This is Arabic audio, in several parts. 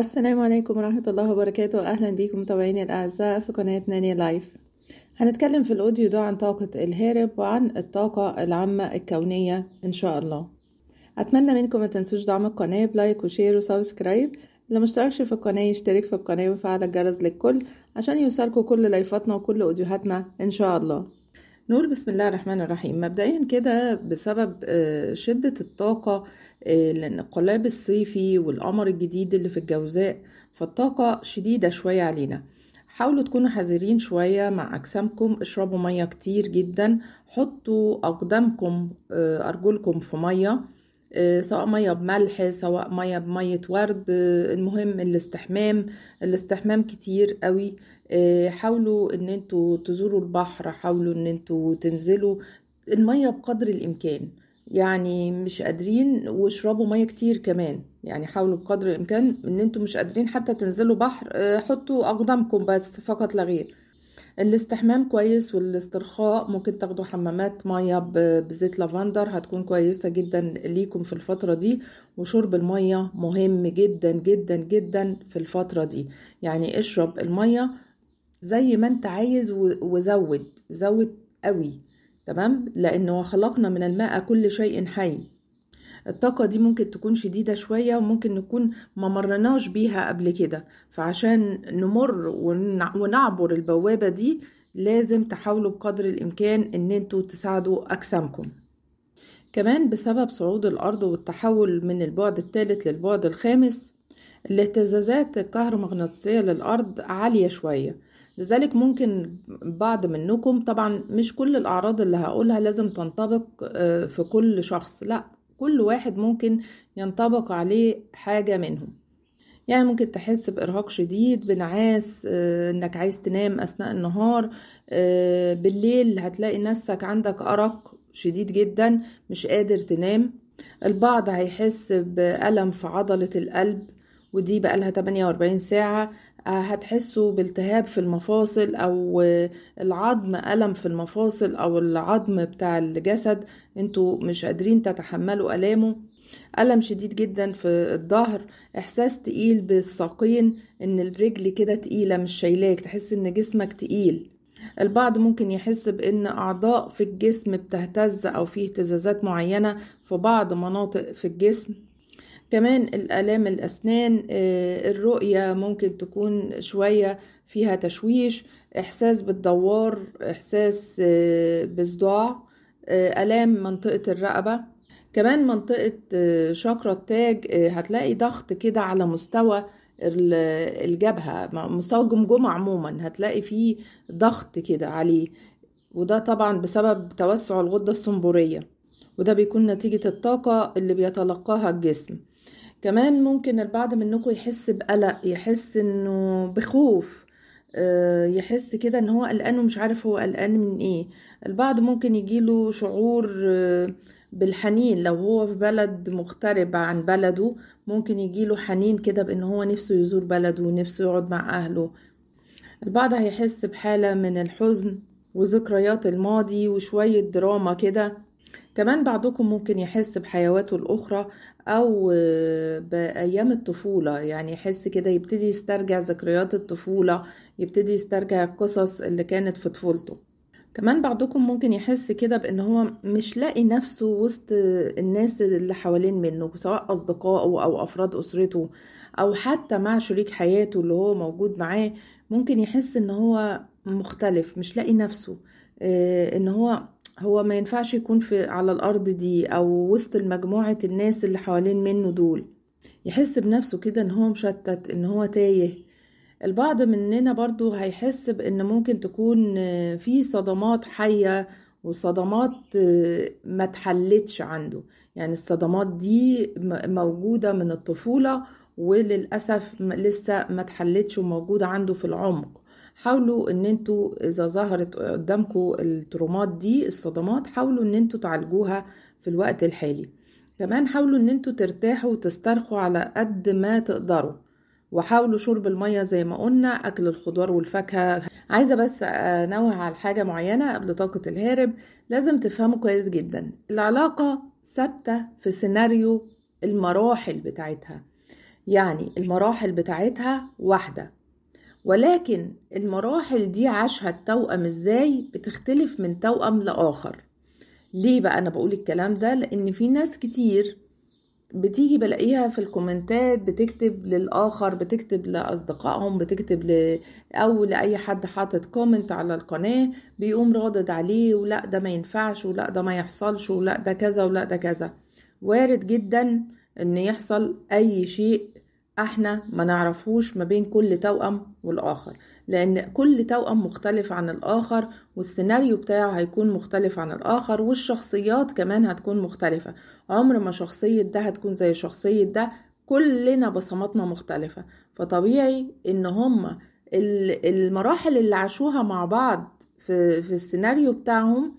السلام عليكم ورحمة الله وبركاته أهلا بيكم متابعيني الأعزاء في قناة ناني لايف هنتكلم في الأوديو ده عن طاقة الهارب وعن الطاقة العامة الكونية إن شاء الله أتمنى منكم ما تنسوش دعم القناة بلايك وشير وسبسكرايب اللي مشتركش في القناة يشترك في القناة ويفعل الجرس للكل عشان يوصلكوا كل لايفاتنا وكل أوديوهاتنا إن شاء الله نقول بسم الله الرحمن الرحيم مبدئيا كده بسبب آه، شدة الطاقة آه، لان القلاب الصيفي والقمر الجديد اللي في الجوزاء فالطاقة شديدة شوية علينا حاولوا تكونوا حذرين شوية مع أجسامكم اشربوا مية كتير جدا حطوا أقدامكم آه، أرجلكم في مية آه، سواء مية بملح سواء مية بمية ورد المهم الاستحمام الاستحمام كتير قوي حاولوا ان انتوا تزوروا البحر حاولوا ان انتوا تنزلوا المية بقدر الإمكان يعني مش قادرين واشربوا ميه كتير كمان يعني حاولوا بقدر الامكان ان انتوا مش قادرين حتى تنزلوا بحر آه، حطوا اقدامكم بس فقط لا غير الاستحمام كويس والاسترخاء ممكن تاخدوا حمامات ميه بزيت لافندر هتكون كويسه جدا ليكم في الفتره دي وشرب الميه مهم جدا جدا جدا في الفتره دي يعني اشرب الميه زي ما انت عايز وزود زود قوي تمام لأنه وخلقنا من الماء كل شيء حي الطاقة دي ممكن تكون شديدة شوية وممكن نكون ما مرناش بيها قبل كده فعشان نمر ونعبر البوابة دي لازم تحاولوا بقدر الإمكان إن انتوا تساعدوا أجسامكم كمان بسبب صعود الأرض والتحول من البعد الثالث للبعد الخامس الاهتزازات الكهرومغناطيسية للأرض عالية شوية لذلك ممكن بعض منكم طبعا مش كل الأعراض اللي هقولها لازم تنطبق آه، في كل شخص لا كل واحد ممكن ينطبق عليه حاجة منهم يعني ممكن تحس بإرهاق شديد بنعاس آه، إنك عايز تنام أثناء النهار آه، بالليل هتلاقي نفسك عندك أرق شديد جدا مش قادر تنام البعض هيحس بألم في عضلة القلب ودي بقالها 48 ساعة آه، هتحسوا بالتهاب في المفاصل او آه، العظم الم في المفاصل او العظم بتاع الجسد انتوا مش قادرين تتحملوا الامه الم شديد جدا في الظهر احساس تقيل بالساقين ان الرجل كده تقيله مش شايلاك تحس ان جسمك تقيل البعض ممكن يحس بان اعضاء في الجسم بتهتز او فيه اهتزازات معينه في بعض مناطق في الجسم كمان الآلام الأسنان آه، الرؤية ممكن تكون شوية فيها تشويش إحساس بالدوار إحساس آه، بصداع آه، آلام منطقة الرقبة كمان منطقة شاكرا التاج هتلاقي ضغط كده على مستوى الجبهة مستوى الجمجمة عموما هتلاقي فيه ضغط كده عليه وده طبعا بسبب توسع الغدة الصنبورية وده بيكون نتيجة الطاقة اللي بيتلقاها الجسم كمان ممكن البعض منكم يحس بقلق يحس انه بخوف آه، يحس كده ان هو قلقان ومش عارف هو قلقان من ايه البعض ممكن يجيله شعور آه، بالحنين لو هو في بلد مغترب عن بلده ممكن يجيله حنين كده بان هو نفسه يزور بلده ونفسه يقعد مع اهله البعض هيحس بحالة من الحزن وذكريات الماضي وشوية دراما كده كمان بعضكم ممكن يحس بحيواته الأخرى أو آه، بأيام الطفولة يعني يحس كده يبتدي يسترجع ذكريات الطفولة يبتدي يسترجع القصص اللي كانت في طفولته كمان بعضكم ممكن يحس كده بان هو مش لاقي نفسه وسط الناس اللي حوالين منه سواء اصدقائه او افراد اسرته او حتى مع شريك حياته اللي هو موجود معاه ممكن يحس ان هو مختلف مش لاقي نفسه آه، ان هو هو ما ينفعش يكون في على الأرض دي أو وسط مجموعة الناس اللي حوالين منه دول يحس بنفسه كده إن هو مشتت إن هو تايه البعض مننا برضو هيحس بإن ممكن تكون في صدمات حية وصدمات آه، ما تحلتش عنده يعني الصدمات دي موجودة من الطفولة وللأسف لسه ما تحلتش وموجودة عنده في العمق حاولوا ان انتوا اذا ظهرت قدامكم الترومات دي الصدمات حاولوا ان انتوا تعالجوها في الوقت الحالي كمان حاولوا ان انتوا ترتاحوا وتسترخوا على قد ما تقدروا وحاولوا شرب المية زي ما قلنا أكل الخضار والفاكهة عايزة بس أنوه على حاجة معينة قبل طاقة الهارب لازم تفهموا كويس جدا العلاقة ثابتة في سيناريو المراحل بتاعتها يعني المراحل بتاعتها واحدة ولكن المراحل دي عاشها التوأم ازاي بتختلف من توأم لآخر ليه بقى أنا بقول الكلام ده لأن في ناس كتير بتيجي بلاقيها في الكومنتات بتكتب للآخر بتكتب لأصدقائهم بتكتب ل... أو لأي حد حاطط كومنت على القناة بيقوم رادد عليه ولا ده ما ينفعش ولا ده ما يحصلش ولا ده كذا ولا ده كذا وارد جدا ان يحصل اي شيء احنا ما نعرفوش ما بين كل توأم والآخر لأن كل توأم مختلف عن الآخر والسيناريو بتاعه هيكون مختلف عن الآخر والشخصيات كمان هتكون مختلفة عمر ما شخصية ده هتكون زي شخصية ده كلنا بصماتنا مختلفة فطبيعي إن هما المراحل اللي عاشوها مع بعض في, في السيناريو بتاعهم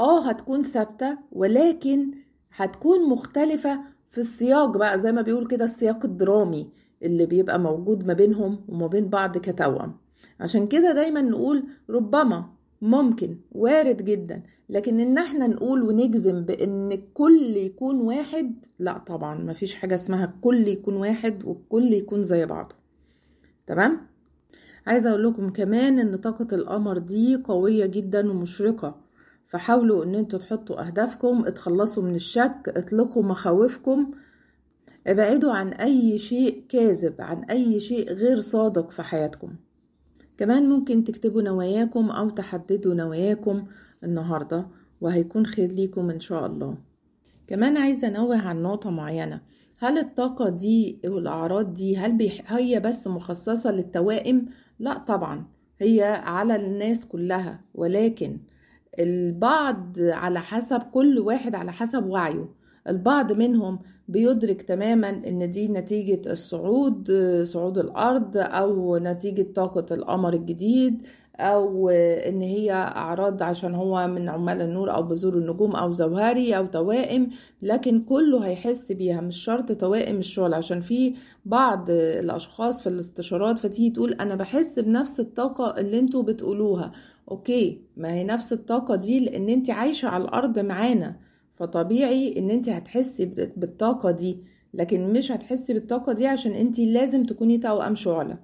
اه هتكون ثابتة ولكن هتكون مختلفة في السياق بقى زي ما بيقول كده السياق الدرامي اللي بيبقى موجود ما بينهم وما بين بعض كتوأم عشان كده دايما نقول ربما ممكن وارد جدا لكن ان احنا نقول ونجزم بان الكل يكون واحد لا طبعا مفيش حاجه اسمها الكل يكون واحد والكل يكون زي بعضه تمام عايزه اقول لكم كمان ان طاقه القمر دي قويه جدا ومشرقه فحاولوا ان انتوا تحطوا اهدافكم اتخلصوا من الشك اطلقوا مخاوفكم ابعدوا عن أي شيء كاذب عن أي شيء غير صادق في حياتكم كمان ممكن تكتبوا نواياكم أو تحددوا نواياكم النهاردة وهيكون خير ليكم إن شاء الله كمان عايزة أنوه عن نقطة معينة هل الطاقة دي والأعراض دي هل بيح... هي بس مخصصة للتوائم؟ لا طبعا هي على الناس كلها ولكن البعض على حسب كل واحد على حسب وعيه البعض منهم بيدرك تماما ان دي نتيجة الصعود صعود الارض او نتيجة طاقة القمر الجديد او ان هي اعراض عشان هو من عمال النور او بذور النجوم او زوهري او توائم لكن كله هيحس بيها مش شرط توائم الشغل عشان في بعض الاشخاص في الاستشارات فتيجي تقول انا بحس بنفس الطاقه اللي انتوا بتقولوها اوكي ما هي نفس الطاقه دي لان انت عايشه على الارض معانا فطبيعي ان انت هتحسي بالطاقة دي لكن مش هتحسي بالطاقة دي عشان انت لازم تكوني توأم شعلة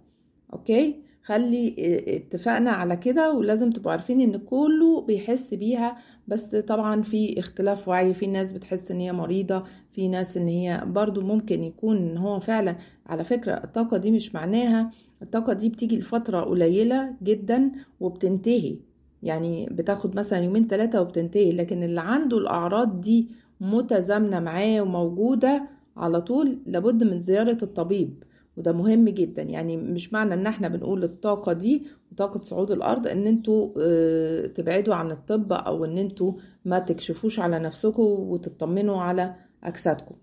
اوكي خلي اتفقنا على كده ولازم تبقوا عارفين ان كله بيحس بيها بس طبعا في اختلاف وعي في ناس بتحس ان هي مريضة في ناس ان هي برضو ممكن يكون ان هو فعلا على فكرة الطاقة دي مش معناها الطاقة دي بتيجي لفترة قليلة جدا وبتنتهي يعني بتاخد مثلا يومين ثلاثة وبتنتهي لكن اللي عنده الأعراض دي متزامنة معاه وموجودة على طول لابد من زيارة الطبيب وده مهم جدا يعني مش معنى ان احنا بنقول الطاقة دي وطاقة صعود الارض ان انتوا آه، تبعدوا عن الطب او ان انتوا ما تكشفوش على نفسكم وتطمنوا على اجسادكم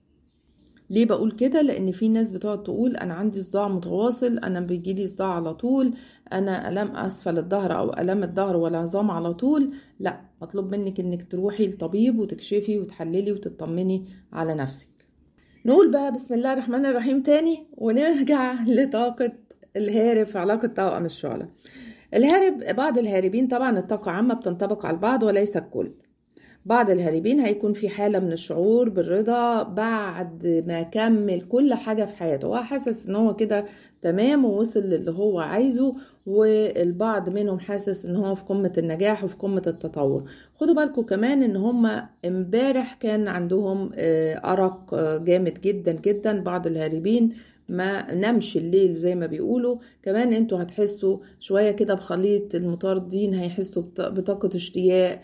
ليه بقول كده لان في ناس بتقعد تقول انا عندي صداع متواصل انا بيجيلي صداع على طول انا الام اسفل الظهر او الام الظهر والعظام على طول لا مطلوب منك انك تروحي لطبيب وتكشفي وتحللي وتطمني على نفسك نقول بقى بسم الله الرحمن الرحيم تاني ونرجع لطاقة الهارب في علاقة توأم الشعلة الهارب بعض الهاربين طبعا الطاقة عامة بتنطبق على البعض وليس الكل بعض الهاربين هيكون في حالة من الشعور بالرضا بعد ما كمل كل حاجة في حياته هو حاسس ان هو كده تمام ووصل للي هو عايزه والبعض منهم حاسس ان هو في قمة النجاح وفي قمة التطور خدوا بالكم كمان ان هما امبارح كان عندهم آه، ارق آه، جامد جدا جدا بعض الهاربين ما نمشي الليل زي ما بيقولوا كمان انتوا هتحسوا شوية كده بخليط المطاردين هيحسوا بطاقة اشتياق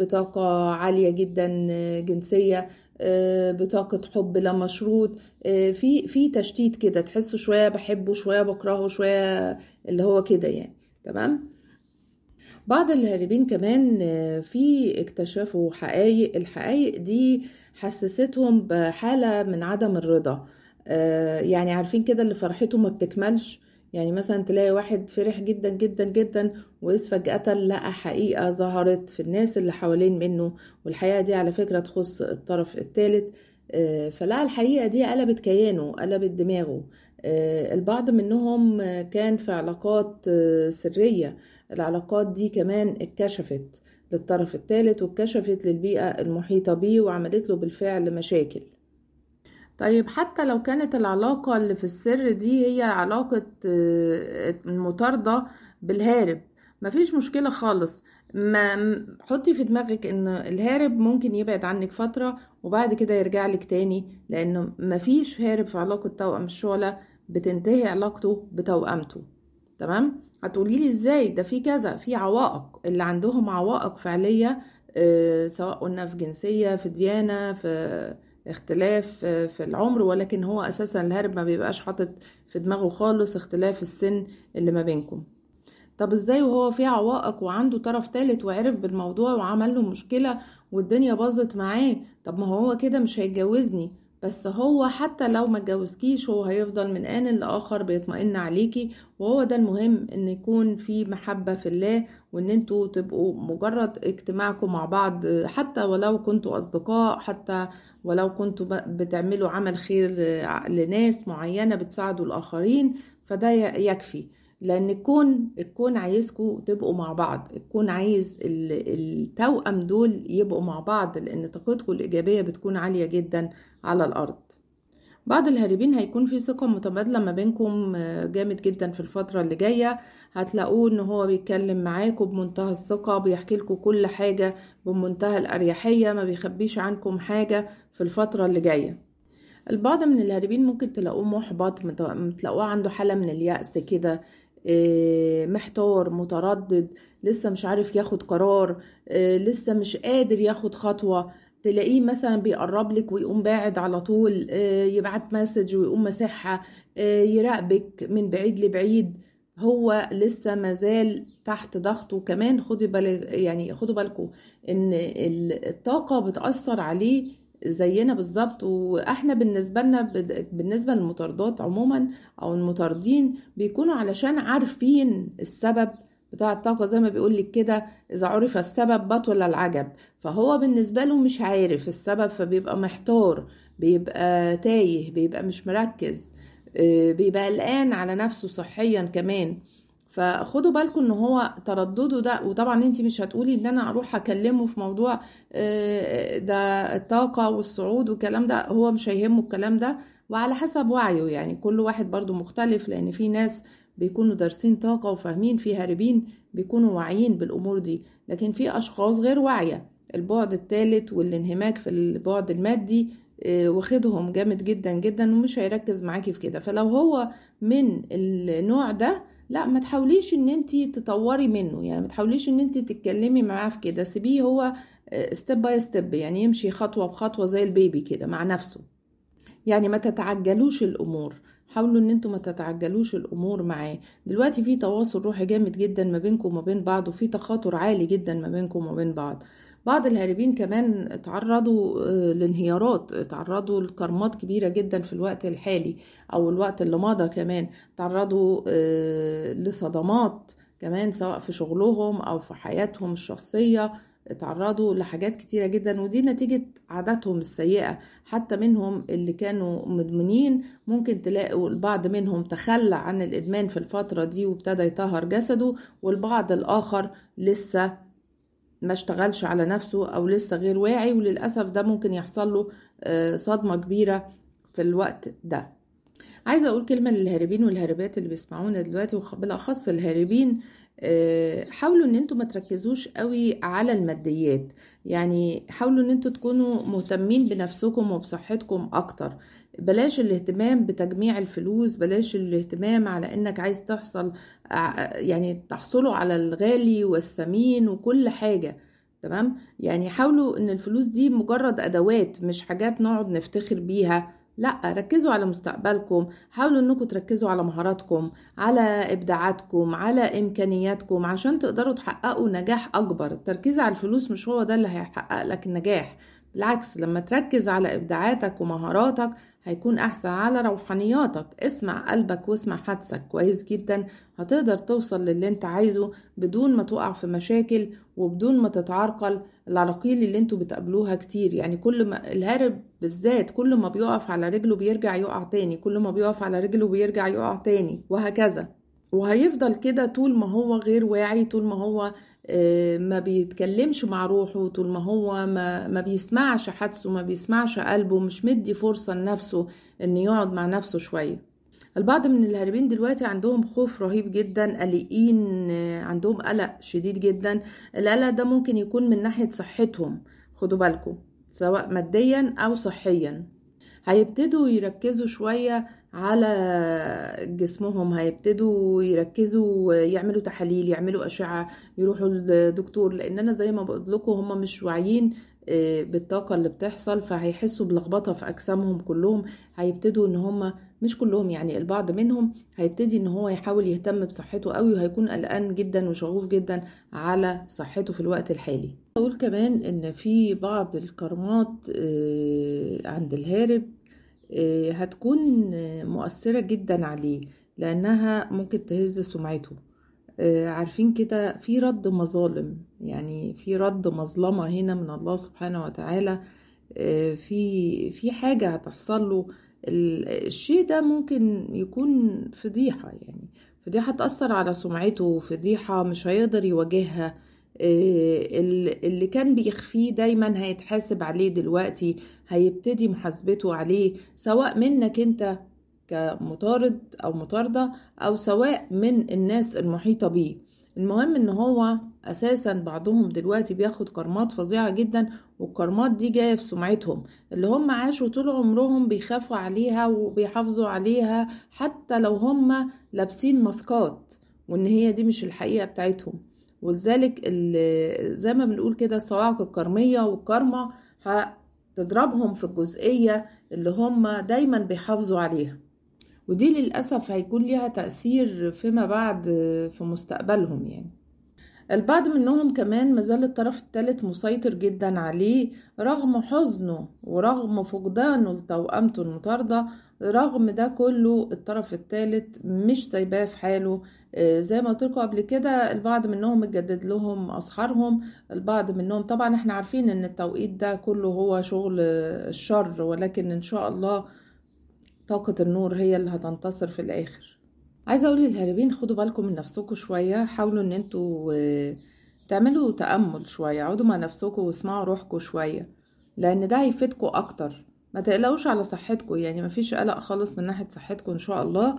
بطاقة عالية جدا آه، جنسية آه، بطاقة حب لا مشروط آه، في في تشتيت كده تحسوا شوية بحبه شوية بكرهه شوية اللي هو كده يعني تمام بعض الهاربين كمان في اكتشفوا حقائق الحقائق دي حسستهم بحالة من عدم الرضا آه، يعني عارفين كده اللي فرحته ما بتكملش يعني مثلا تلاقي واحد فرح جدا جدا جدا وإذ فجأة لقى حقيقة ظهرت في الناس اللي حوالين منه والحقيقة دي على فكرة تخص الطرف الثالث آه، فلقى الحقيقة دي قلبت كيانه قلبت دماغه آه، البعض منهم كان في علاقات سرية العلاقات دي كمان اتكشفت للطرف الثالث واتكشفت للبيئة المحيطة بيه وعملت له بالفعل مشاكل طيب حتى لو كانت العلاقة اللي في السر دي هي علاقة آه، مطاردة بالهارب مفيش مشكلة خالص ما حطي في دماغك ان الهارب ممكن يبعد عنك فترة وبعد كده يرجع لك تاني لانه مفيش هارب في علاقة توأم الشعلة بتنتهي علاقته بتوأمته تمام هتقولي لي ازاي ده في كذا في عوائق اللي عندهم عوائق فعلية آه، سواء قلنا في جنسية في ديانة في اختلاف آه، في العمر ولكن هو اساسا الهرب ما بيبقاش حاطط في دماغه خالص اختلاف السن اللي ما بينكم طب ازاي وهو فيه عوائق وعنده طرف تالت وعرف بالموضوع وعمل له مشكله والدنيا باظت معاه طب ما هو كده مش هيتجوزني بس هو حتى لو ما اتجوزكيش هو هيفضل من آن لآخر بيطمئن عليكي وهو ده المهم ان يكون في محبة في الله وان انتوا تبقوا مجرد اجتماعكم مع بعض حتى ولو كنتوا اصدقاء حتى ولو كنتوا بتعملوا عمل خير آه، لناس معينة بتساعدوا الاخرين فده يكفي لان الكون الكون عايزكم تبقوا مع بعض الكون عايز التوأم دول يبقوا مع بعض لان طاقتكم الايجابيه بتكون عاليه جدا على الارض بعض الهاربين هيكون في ثقة متبادلة ما بينكم آه، جامد جدا في الفترة اللي جاية هتلاقوه ان هو بيتكلم معاكم بمنتهى الثقة بيحكي لكم كل حاجة بمنتهى الأريحية ما بيخبيش عنكم حاجة في الفترة اللي جاية البعض من الهاربين ممكن تلاقوه محبط تلاقوه عنده حالة من اليأس كده آه، محتار متردد لسه مش عارف ياخد قرار آه، لسه مش قادر ياخد خطوة تلاقيه مثلا بيقرب لك ويقوم باعد على طول آه، يبعت مسج ويقوم مسحها يراقبك من بعيد لبعيد هو لسه مازال تحت ضغط وكمان خدي بالك يعني خدوا بالكم ان الطاقه بتاثر عليه زينا بالظبط واحنا بالنسبه لنا بالنسبه للمطاردات عموما او المطاردين بيكونوا علشان عارفين السبب بتاع الطاقه زي ما بيقول لك كده اذا عرف السبب بطل العجب فهو بالنسبه له مش عارف السبب فبيبقى محتار بيبقى تايه بيبقى مش مركز آه، بيبقى قلقان على نفسه صحيا كمان فخدوا بالكم ان هو تردده ده وطبعا انت مش هتقولي ان انا اروح اكلمه في موضوع آه، ده الطاقه والصعود والكلام ده هو مش هيهمه الكلام ده وعلى حسب وعيه يعني كل واحد برضو مختلف لان في ناس بيكونوا دارسين طاقة وفاهمين في هاربين بيكونوا واعيين بالأمور دي لكن في أشخاص غير واعية البعد الثالث والانهماك في البعد المادي آه، واخدهم جامد جدا جدا ومش هيركز معاكي في كده فلو هو من النوع ده لا ما تحاوليش ان انت تطوري منه يعني ما تحاوليش ان انت تتكلمي معاه في كده سيبيه هو ستيب باي ستيب يعني يمشي خطوه بخطوه زي البيبي كده مع نفسه يعني ما تتعجلوش الامور حاولوا ان انتوا ما تتعجلوش الامور معاه دلوقتي في تواصل روحي جامد جدا ما بينكم وما بين بعض وفي تخاطر عالي جدا ما بينكم وما بين بعض بعض الهاربين كمان تعرضوا آه، لانهيارات تعرضوا لكرمات كبيرة جدا في الوقت الحالي أو الوقت اللي مضى كمان تعرضوا آه، لصدمات كمان سواء في شغلهم أو في حياتهم الشخصية اتعرضوا لحاجات كتيرة جدا ودي نتيجة عاداتهم السيئة حتى منهم اللي كانوا مدمنين ممكن تلاقوا البعض منهم تخلى عن الإدمان في الفترة دي وابتدى يطهر جسده والبعض الآخر لسه ما اشتغلش على نفسه او لسه غير واعي وللاسف ده ممكن يحصل له آه، صدمه كبيره في الوقت ده عايزه اقول كلمه للهاربين والهاربات اللي بيسمعونا دلوقتي وبالاخص الهاربين آه، حاولوا ان انتوا ما تركزوش قوي على الماديات يعني حاولوا ان انتوا تكونوا مهتمين بنفسكم وبصحتكم اكتر بلاش الاهتمام بتجميع الفلوس بلاش الاهتمام على انك عايز تحصل آه، يعني تحصلوا على الغالي والثمين وكل حاجه تمام يعني حاولوا ان الفلوس دي مجرد ادوات مش حاجات نقعد نفتخر بيها لا ركزوا على مستقبلكم حاولوا انكم تركزوا على مهاراتكم على ابداعاتكم على امكانياتكم عشان تقدروا تحققوا نجاح اكبر التركيز على الفلوس مش هو ده اللي هيحقق لك النجاح بالعكس لما تركز على إبداعاتك ومهاراتك هيكون أحسن على روحانياتك اسمع قلبك واسمع حدسك كويس جدا هتقدر توصل للي انت عايزه بدون ما تقع في مشاكل وبدون ما تتعرقل العراقيل اللي انتوا بتقابلوها كتير يعني كل ما الهرب بالذات كل ما بيقف على رجله بيرجع يقع تاني كل ما بيقف على رجله بيرجع يقع تاني وهكذا وهيفضل كده طول ما هو غير واعي طول ما هو آه، ما بيتكلمش مع روحه طول ما هو ما, ما بيسمعش حدسه ما بيسمعش قلبه مش مدي فرصة لنفسه ان يقعد مع نفسه شوية البعض من الهاربين دلوقتي عندهم خوف رهيب جدا قلقين آه، عندهم قلق شديد جدا القلق ده ممكن يكون من ناحية صحتهم خدوا بالكم سواء ماديا او صحيا هيبتدوا يركزوا شوية على جسمهم هيبتدوا يركزوا يعملوا تحاليل يعملوا أشعة يروحوا للدكتور لأن أنا زي ما بقول لكم هم مش واعيين آه، بالطاقة اللي بتحصل فهيحسوا بلخبطة في أجسامهم كلهم هيبتدوا إن هم مش كلهم يعني البعض منهم هيبتدي ان هو يحاول يهتم بصحته قوي وهيكون قلقان جدا وشغوف جدا على صحته في الوقت الحالي أقول كمان إن في بعض الكرامات آه، عند الهارب آه، هتكون مؤثرة جدا عليه لأنها ممكن تهز سمعته آه، عارفين كده في رد مظالم يعني في رد مظلمة هنا من الله سبحانه وتعالى في في حاجة هتحصل له الشيء ده ممكن يكون فضيحة يعني فضيحة تأثر على سمعته فضيحة مش هيقدر يواجهها آه، اللي كان بيخفيه دايما هيتحاسب عليه دلوقتي هيبتدي محاسبته عليه سواء منك انت كمطارد او مطاردة او سواء من الناس المحيطة بيه المهم ان هو اساسا بعضهم دلوقتي بياخد كرمات فظيعه جدا والكرمات دي جايه في سمعتهم اللي هم عاشوا طول عمرهم بيخافوا عليها وبيحافظوا عليها حتى لو هم لابسين ماسكات وان هي دي مش الحقيقه بتاعتهم ولذلك زي ما بنقول كده الصواعق الكرمية والكرمة هتضربهم في الجزئية اللي هم دايما بيحافظوا عليها ودي للأسف هيكون ليها تأثير فيما بعد في مستقبلهم يعني البعض منهم كمان مازال الطرف الثالث مسيطر جدا عليه رغم حزنه ورغم فقدانه لتوأمته المطاردة رغم ده كله الطرف الثالث مش سايباه في حاله آه، زي ما قلتلكوا قبل كده البعض منهم اتجدد لهم اسحارهم البعض منهم طبعا احنا عارفين ان التوقيت ده كله هو شغل الشر ولكن ان شاء الله طاقة النور هي اللي هتنتصر في الاخر عايزه اقول للهاربين خدوا بالكم من نفسكم شويه حاولوا ان انتوا آه، تعملوا تامل شويه اقعدوا مع نفسكم واسمعوا روحكم شويه لان ده هيفيدكم اكتر ما تقلقوش على صحتكم يعني ما فيش قلق خالص من ناحيه صحتكم ان شاء الله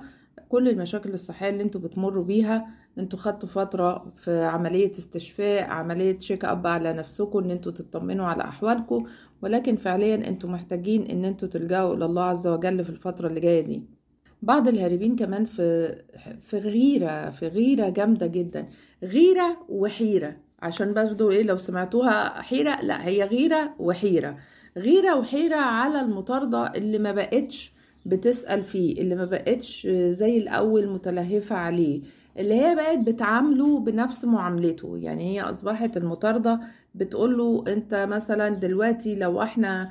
كل المشاكل الصحيه اللي انتوا بتمروا بيها انتوا خدتوا فتره في عمليه استشفاء عمليه شيك اب على نفسكم ان انتوا تطمنوا على احوالكم ولكن فعليا انتوا محتاجين ان انتوا تلجأوا الى الله عز وجل في الفتره اللي جايه دي بعض الهاربين كمان في في غيره في غيره جامده جدا غيره وحيره عشان برضو ايه لو سمعتوها حيره لا هي غيره وحيره غيره وحيره على المطارده اللي ما بقتش بتسال فيه اللي ما بقتش زي الاول متلهفه عليه اللي هي بقت بتعامله بنفس معاملته يعني هي اصبحت المطارده بتقول له انت مثلا دلوقتي لو احنا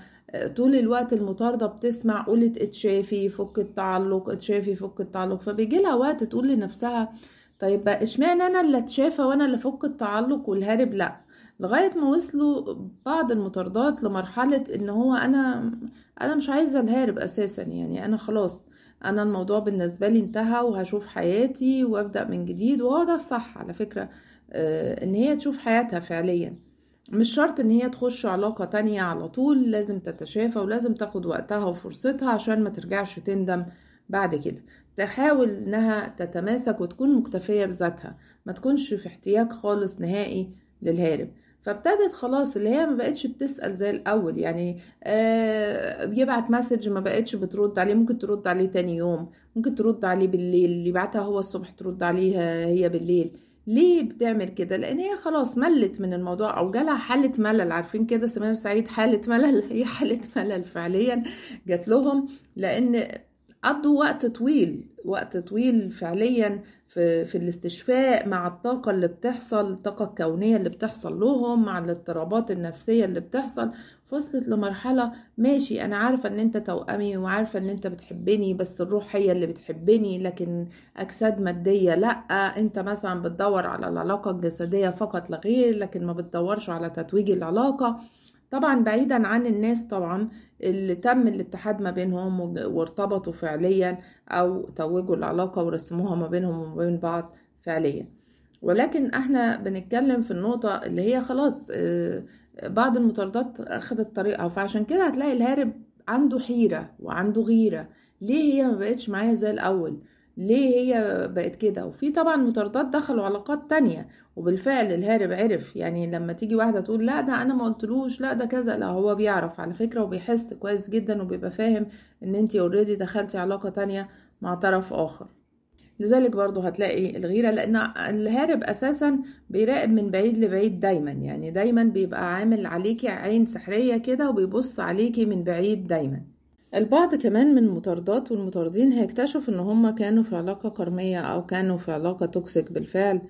طول الوقت المطاردة بتسمع قولت اتشافي فك التعلق اتشافي فك التعلق فبيجي لها وقت تقول لنفسها طيب بقى اشمعنى انا اللي اتشافى وانا اللي فك التعلق والهارب لا لغاية ما وصلوا بعض المطاردات لمرحلة ان هو انا انا مش عايزة الهارب اساسا يعني انا خلاص انا الموضوع بالنسبة لي انتهى وهشوف حياتي وابدأ من جديد وهو ده الصح على فكرة آه، ان هي تشوف حياتها فعليا مش شرط ان هي تخش علاقة تانية على طول لازم تتشافى ولازم تاخد وقتها وفرصتها عشان ما ترجعش تندم بعد كده تحاول انها تتماسك وتكون مكتفية بذاتها ما تكونش في احتياج خالص نهائي للهارب فابتدت خلاص اللي هي ما بقتش بتسأل زي الأول يعني آه بيبعت مسج ما بقتش بترد عليه ممكن ترد عليه تاني يوم ممكن ترد عليه بالليل اللي بعتها هو الصبح ترد عليها هي بالليل ليه بتعمل كده لان هي خلاص ملت من الموضوع او جالها حاله ملل عارفين كده سمير سعيد حاله ملل هي حاله ملل فعليا جات لهم لان قضوا وقت طويل وقت طويل فعليا في في الاستشفاء مع الطاقه اللي بتحصل الطاقه الكونيه اللي بتحصل لهم مع الاضطرابات النفسيه اللي بتحصل وصلت لمرحله ماشي انا عارفه ان انت توأمي وعارفه ان انت بتحبني بس الروح هي اللي بتحبني لكن اجساد ماديه لا انت مثلا بتدور على العلاقه الجسديه فقط لغير لكن ما بتدورش على تتويج العلاقه طبعا بعيدا عن الناس طبعا اللي تم الاتحاد ما بينهم وارتبطوا فعليا او توجوا العلاقة ورسموها ما بينهم وما بين بعض فعليا ولكن احنا بنتكلم في النقطة اللي هي خلاص آه، بعض المطاردات اخدت طريقها فعشان كده هتلاقي الهارب عنده حيرة وعنده غيرة ليه هي ما بقتش معايا زي الاول ليه هي بقت كده وفي طبعا مطاردات دخلوا علاقات تانية وبالفعل الهارب عرف يعني لما تيجي واحده تقول لا ده انا ما قلتلوش لا ده كذا لا هو بيعرف على فكره وبيحس كويس جدا وبيبقى فاهم ان انت اوريدي دخلتي علاقه تانية مع طرف اخر لذلك برضو هتلاقي الغيرة لأن الهارب أساسا بيراقب من بعيد لبعيد دايما يعني دايما بيبقى عامل عليكي عين سحرية كده وبيبص عليكي من بعيد دايما البعض كمان من المطاردات والمطاردين هيكتشف ان هم كانوا في علاقة كرمية او كانوا في علاقة توكسيك بالفعل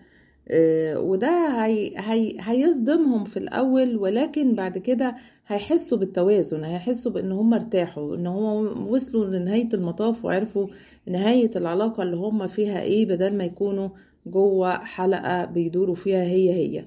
آه، وده هي هي هيصدمهم في الاول ولكن بعد كده هيحسوا بالتوازن هيحسوا بان هم ارتاحوا ان هم وصلوا لنهايه المطاف وعرفوا نهايه العلاقه اللي هم فيها ايه بدل ما يكونوا جوه حلقه بيدوروا فيها هي هي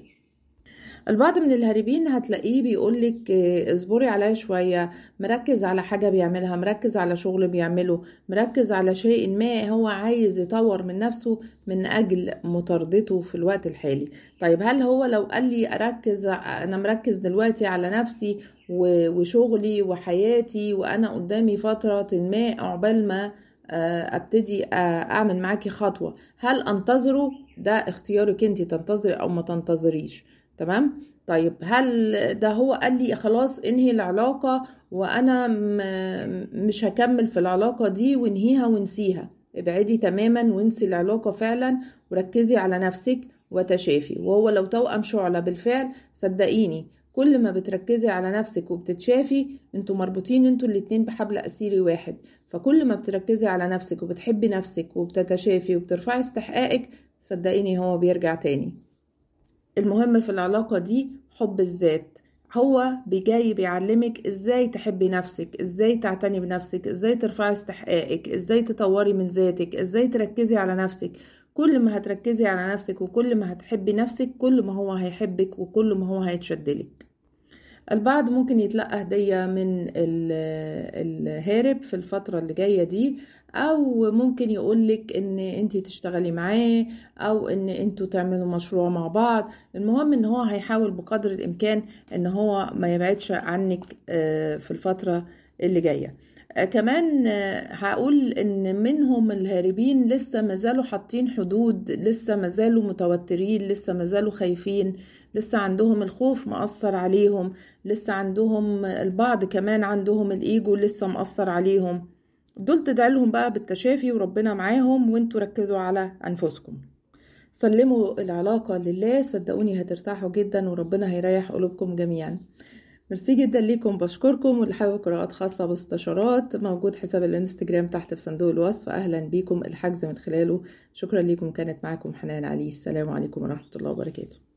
البعض من الهاربين هتلاقيه بيقول لك آه، اصبري عليا شويه مركز على حاجه بيعملها مركز على شغل بيعمله مركز على شيء ما هو عايز يطور من نفسه من اجل مطاردته في الوقت الحالي طيب هل هو لو قال لي اركز انا مركز دلوقتي على نفسي وشغلي وحياتي وانا قدامي فتره ما عقبال ما آه، ابتدي آه، اعمل معاكي خطوه هل انتظره ده اختيارك انت تنتظري او ما تنتظريش تمام طيب هل ده هو قال لي خلاص انهي العلاقة وانا مش هكمل في العلاقة دي وانهيها ونسيها ابعدي تماما وانسي العلاقة فعلا وركزي على نفسك وتشافي وهو لو توأم شعلة بالفعل صدقيني كل ما بتركزي على نفسك وبتتشافي انتوا مربوطين انتوا الاتنين بحبل اسيري واحد فكل ما بتركزي على نفسك وبتحبي نفسك وبتتشافي وبترفعي استحقاقك صدقيني هو بيرجع تاني المهم في العلاقة دي حب الذات هو بيجاي بيعلمك ازاي تحبي نفسك ازاي تعتني بنفسك ازاي ترفعي استحقاقك ازاي تطوري من ذاتك ازاي تركزي على نفسك كل ما هتركزي على نفسك وكل ما هتحبي نفسك كل ما هو هيحبك وكل ما هو هيتشدلك البعض ممكن يتلقى هدية من الهارب في الفترة اللي جاية دي او ممكن يقولك ان انت تشتغلي معاه او ان انتوا تعملوا مشروع مع بعض المهم ان هو هيحاول بقدر الامكان ان هو ما يبعدش عنك آه، في الفترة اللي جاية آه، كمان آه، هقول ان منهم الهاربين لسه مازالوا حاطين حدود لسه مازالوا متوترين لسه مازالوا خايفين لسه عندهم الخوف مأثر عليهم لسه عندهم البعض كمان عندهم الإيجو لسه مأثر عليهم دول تدعي لهم بقى بالتشافي وربنا معاهم وانتوا ركزوا على انفسكم سلموا العلاقة لله صدقوني هترتاحوا جدا وربنا هيريح قلوبكم جميعا ميرسي جدا ليكم بشكركم واللي حابب قراءات خاصة باستشارات موجود حساب الانستجرام تحت في صندوق الوصف أهلا بيكم الحجز من خلاله شكرا ليكم كانت معاكم حنان علي السلام عليكم ورحمة الله وبركاته